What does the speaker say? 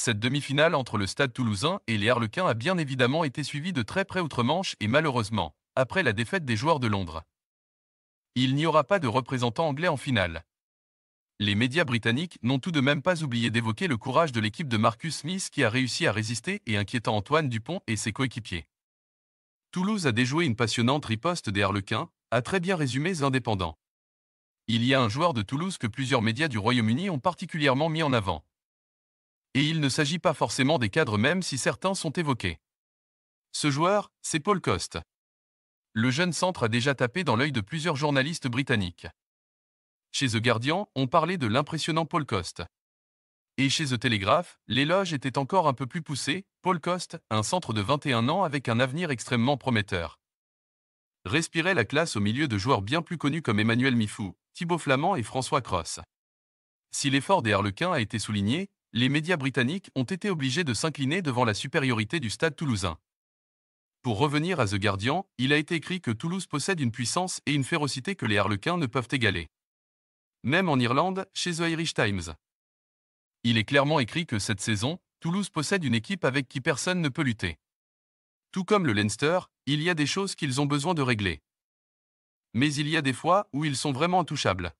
Cette demi-finale entre le Stade toulousain et les Harlequins a bien évidemment été suivie de très près outre-Manche et malheureusement, après la défaite des joueurs de Londres. Il n'y aura pas de représentant anglais en finale. Les médias britanniques n'ont tout de même pas oublié d'évoquer le courage de l'équipe de Marcus Smith qui a réussi à résister et inquiétant Antoine Dupont et ses coéquipiers. Toulouse a déjoué une passionnante riposte des Harlequins, a très bien résumé Indépendants. Il y a un joueur de Toulouse que plusieurs médias du Royaume-Uni ont particulièrement mis en avant, et il ne s'agit pas forcément des cadres même si certains sont évoqués. Ce joueur, c'est Paul Coste. Le jeune centre a déjà tapé dans l'œil de plusieurs journalistes britanniques. Chez The Guardian, on parlait de l'impressionnant Paul Coste. Et chez The Telegraph, l'éloge était encore un peu plus poussé, Paul Coste, un centre de 21 ans avec un avenir extrêmement prometteur. Respirait la classe au milieu de joueurs bien plus connus comme Emmanuel Mifou, Thibaut Flamand et François Cross. Si l'effort des Harlequins a été souligné, les médias britanniques ont été obligés de s'incliner devant la supériorité du stade toulousain. Pour revenir à The Guardian, il a été écrit que Toulouse possède une puissance et une férocité que les Harlequins ne peuvent égaler. Même en Irlande, chez The Irish Times. Il est clairement écrit que cette saison, Toulouse possède une équipe avec qui personne ne peut lutter. Tout comme le Leinster, il y a des choses qu'ils ont besoin de régler. Mais il y a des fois où ils sont vraiment intouchables.